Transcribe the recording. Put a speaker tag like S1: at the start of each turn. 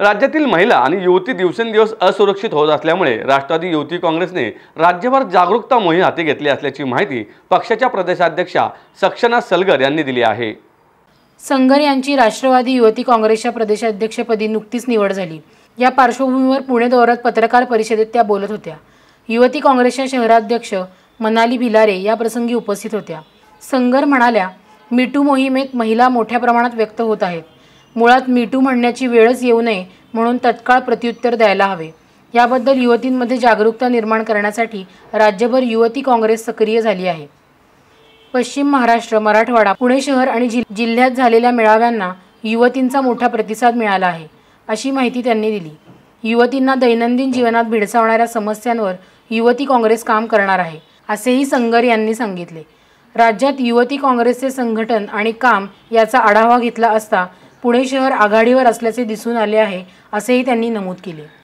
S1: राज्यातील महिला आणि युवती दिवसेंदिवस असुरक्षित होत असल्यामुळे राष्ट्रवादी युवती काँग्रेसने राज्यभर जागरूकता मोहीम हाती घेतली असल्याची माहिती पक्षाच्या प्रदेशाध्यक्षा सक्षना सलगर यांनी दिली आहे
S2: संगर यांची राष्ट्रवादी युवती काँग्रेसच्या प्रदेशाध्यक्षपदी नुकतीच निवड झाली या पार्श्वभूमीवर पुणे दौऱ्यात पत्रकार परिषदेत त्या बोलत होत्या युवती काँग्रेसच्या शहराध्यक्ष मनाली भिलारे या प्रसंगी उपस्थित होत्या संगर म्हणाल्या मिटू मोहिमेत महिला मोठ्या प्रमाणात व्यक्त होत आहेत मुळात मीटू म्हणण्याची वेळच येऊ नये म्हणून तत्काळ प्रत्युत्तर द्यायला हवे याबद्दल युवतींमध्ये जागरूकता निर्माण करण्यासाठी राज्यभर युवती काँग्रेस सक्रिय झाली आहे पश्चिम महाराष्ट्र मराठवाडा पुणे शहर आणि जिल्ह्यात झालेल्या मेळाव्यांना युवतींचा मोठा प्रतिसाद मिळाला आहे अशी माहिती त्यांनी दिली युवतींना दैनंदिन जीवनात भिडसावणाऱ्या समस्यांवर युवती काँग्रेस काम करणार आहे असेही संगर यांनी सांगितले राज्यात युवती काँग्रेसचे संघटन आणि काम याचा आढावा घेतला असता पुणे शहर आघाडीवर असल्याचे दिसून आले आहे असेही त्यांनी नमूद केले